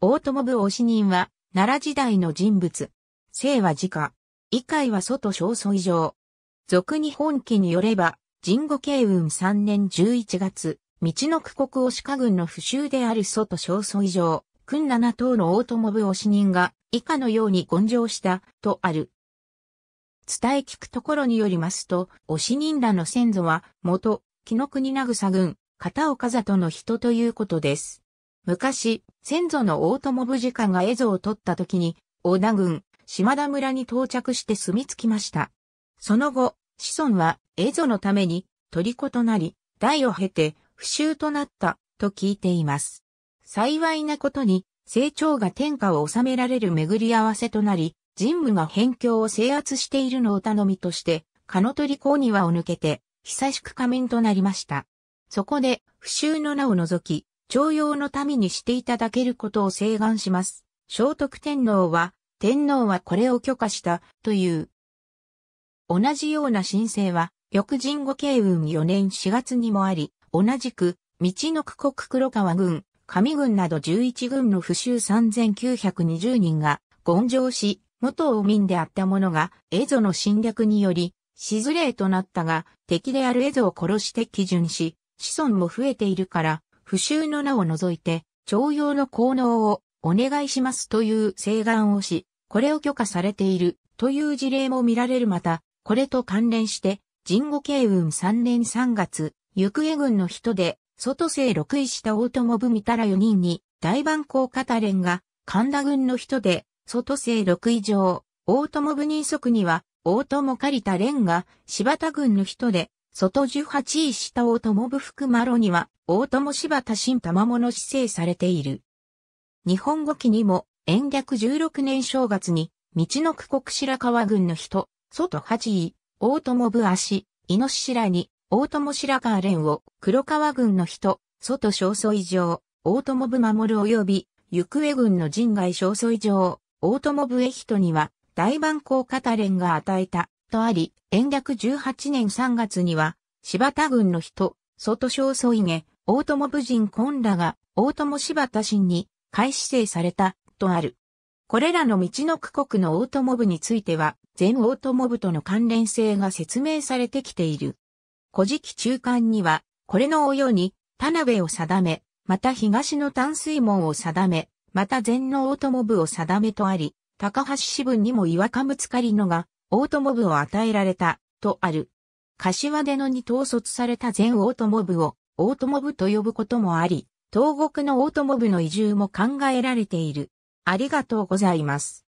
大友部推し人は、奈良時代の人物。姓は自家。以下は外小以上。俗に本記によれば、神後慶雲3年11月、道の区国推し家軍の不襲である外小以上、君七等の大友部推し人が、以下のように根性した、とある。伝え聞くところによりますと、推し人らの先祖は、元、木の国名草軍、片岡里の人ということです。昔、先祖の大友武事官が絵図を取った時に、織田軍、島田村に到着して住み着きました。その後、子孫は蝦夷のために虜となり、代を経て不囚となったと聞いています。幸いなことに、成長が天下を治められる巡り合わせとなり、神武が辺境を制圧しているのを頼みとして、カノトリコーを抜けて、久しく仮面となりました。そこで、不囚の名を除き、徴用の民にしていただけることを請願します。聖徳天皇は、天皇はこれを許可した、という。同じような申請は、翌神後慶運4年4月にもあり、同じく、道の区国黒川軍、上軍など11軍の不州3920人が、根上し、元王民であった者が、エゾの侵略により、ずれとなったが、敵であるエゾを殺して基準し、子孫も増えているから、不臭の名を除いて、徴用の効能をお願いしますという請願をし、これを許可されているという事例も見られるまた、これと関連して、神後慶雲3年3月、行方軍の人で、外勢6位した大友文太ら4人に、大番公片連が、神田軍の人で、外勢6位上、大友部人足には、大友借た連が、柴田軍の人で、外十八位下大友部福マロには、大友柴田新玉物指定されている。日本語記にも、延暦16年正月に、道の区国白川郡の人、外八位、大友部足、イノシらに、大友白川連を、黒川郡の人、外小祖以上、大友部守及び、行方軍の陣外小祖以上、大友部へ人には、大番公方連が与えた、とあり、延暦18年3月には、柴田軍の人、外小添家、大友武人今らが、大友柴田神に、改指定された、とある。これらの道の区国の大友部については、全大友部との関連性が説明されてきている。古事記中間には、これのおように、田辺を定め、また東の淡水門を定め、また全の大友部を定めとあり、高橋支部にも岩かむつかりのがオートモブを与えられた、とある。柏出野に統率された全オートモブを、オートモブと呼ぶこともあり、東国のオートモブの移住も考えられている。ありがとうございます。